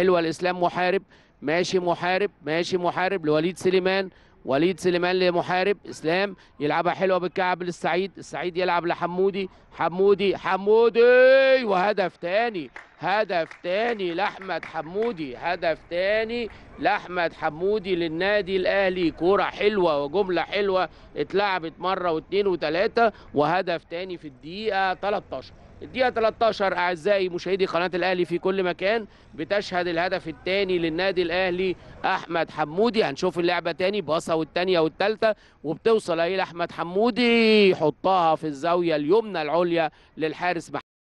حلوه الاسلام محارب ماشي محارب ماشي محارب لوليد سليمان وليد سليمان لمحارب اسلام يلعبها حلوه بالكعب للسعيد السعيد يلعب لحمودي حمودي حمودي وهدف تاني هدف تاني لاحمد حمودي هدف تاني لاحمد حمودي للنادي الاهلي كوره حلوه وجمله حلوه اتلعبت مره واتنين وتلاته وهدف تاني في الدقيقه 13 الدقيقة 13 أعزائي مشاهدي قناة الأهلي في كل مكان بتشهد الهدف الثاني للنادي الأهلي أحمد حمودي هنشوف اللعبة تاني باصة والتانية والتالتة وبتوصل أهي لأحمد حمودي يحطها في الزاوية اليمنى العليا للحارس